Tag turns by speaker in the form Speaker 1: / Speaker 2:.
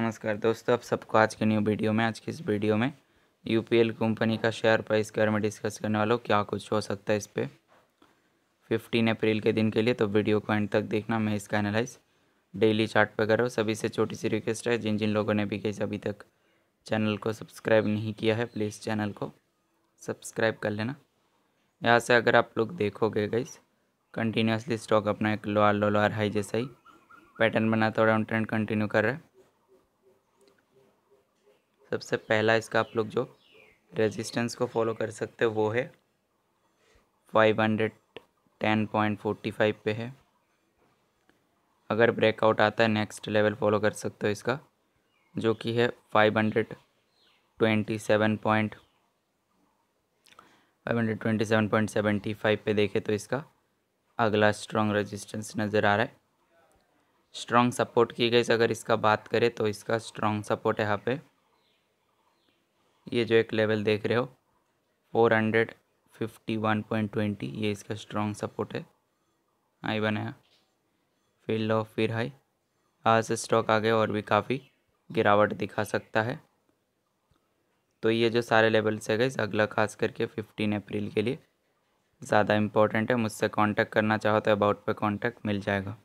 Speaker 1: नमस्कार दोस्तों आप सबको आज के न्यू वीडियो में आज की इस वीडियो में यू कंपनी का शेयर प्राइस के बारे में डिस्कस करने वाला हूँ क्या कुछ हो सकता है इस पर फिफ्टीन अप्रैल के दिन के लिए तो वीडियो को एंड तक देखना मैं इसका एनालाइज डेली चार्ट पर कर रहा हूँ सभी से छोटी सी रिक्वेस्ट है जिन जिन लोगों ने भी कैसे अभी तक चैनल को सब्सक्राइब नहीं किया है प्लीज़ चैनल को सब्सक्राइब कर लेना यहाँ से अगर आप लोग देखोगे गाइस कंटिन्यूसली स्टॉक अपना एक लोअर लो लोअर हाई जैसा ही पैटर्न बना तो डाउन ट्रेंड कंटिन्यू कर रहा है सबसे पहला इसका आप लोग जो रेजिस्टेंस को फॉलो कर सकते हो वो है five hundred ten point forty five पे है अगर ब्रेकआउट आता है नेक्स्ट लेवल फॉलो कर सकते हो इसका जो कि है five hundred twenty seven point five hundred twenty seven point seventy five पे देखें तो इसका अगला स्ट्रॉन्ग रेजिस्टेंस नज़र आ रहा है स्ट्रॉन्ग सपोर्ट की गई अगर इसका बात करें तो इसका स्ट्रॉन्ग सपोर्ट यहाँ पे ये जो एक लेवल देख रहे हो four hundred fifty one point twenty ये इसका स्ट्रॉन्ग सपोर्ट है आई बनाया फिर लो फिर हाई आज स्टॉक आगे और भी काफ़ी गिरावट दिखा सकता है तो ये जो सारे लेवल्स है गई अगला खास करके फिफ्टीन अप्रैल के लिए ज़्यादा इम्पोर्टेंट है मुझसे कांटेक्ट करना चाहो तो अबाउट पे कांटेक्ट मिल जाएगा